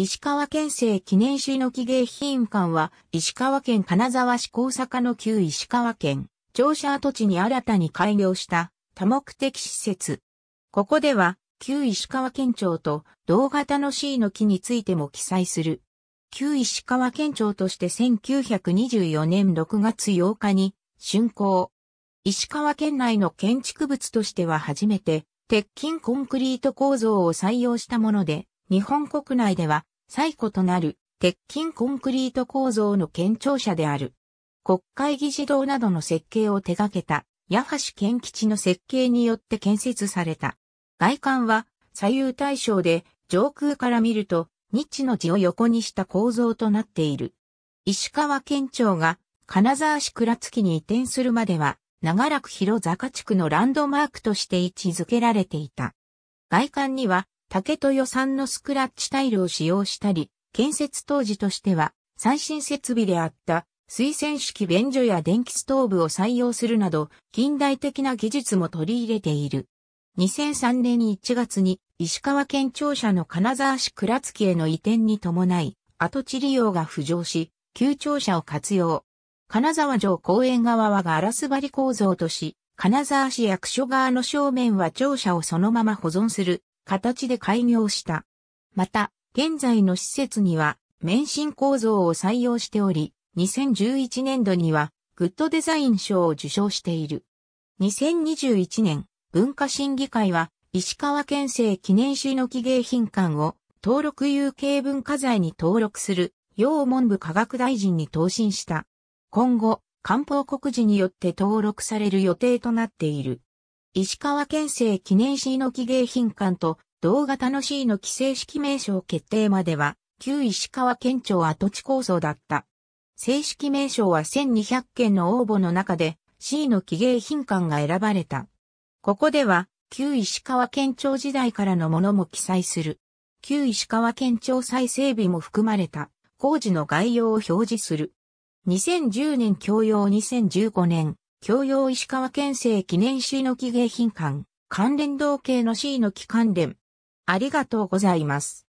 石川県政記念の記芸品館は、石川県金沢市高坂の旧石川県、庁舎跡地に新たに開業した多目的施設。ここでは、旧石川県庁と同型の C の木についても記載する。旧石川県庁として1924年6月8日に竣工。石川県内の建築物としては初めて、鉄筋コンクリート構造を採用したもので、日本国内では最古となる鉄筋コンクリート構造の県庁舎である。国会議事堂などの設計を手掛けた、八橋県基地の設計によって建設された。外観は左右対称で上空から見ると日の字を横にした構造となっている。石川県庁が金沢市倉月に移転するまでは長らく広坂地区のランドマークとして位置づけられていた。外観には竹豊算のスクラッチタイルを使用したり、建設当時としては最新設備であった水洗式便所や電気ストーブを採用するなど近代的な技術も取り入れている。2003年1月に石川県庁舎の金沢市倉月への移転に伴い跡地利用が浮上し、旧庁舎を活用。金沢城公園側はガラス張り構造とし、金沢市役所側の正面は庁舎をそのまま保存する形で開業した。また、現在の施設には、免震構造を採用しており、2011年度には、グッドデザイン賞を受賞している。2021年、文化審議会は、石川県政記念市の記芸品館を、登録有形文化財に登録する、要文部科学大臣に答申した。今後、官報告時によって登録される予定となっている。石川県政記念しの木迎賓館と同型のしいの木正式名称決定までは旧石川県庁跡地構想だった。正式名称は1200件の応募の中で C の記芸品館が選ばれた。ここでは、旧石川県庁時代からのものも記載する。旧石川県庁再整備も含まれた工事の概要を表示する。2010年教養2015年教養石川県政記念市の木芸品館、関連同系の市の木関連。ありがとうございます。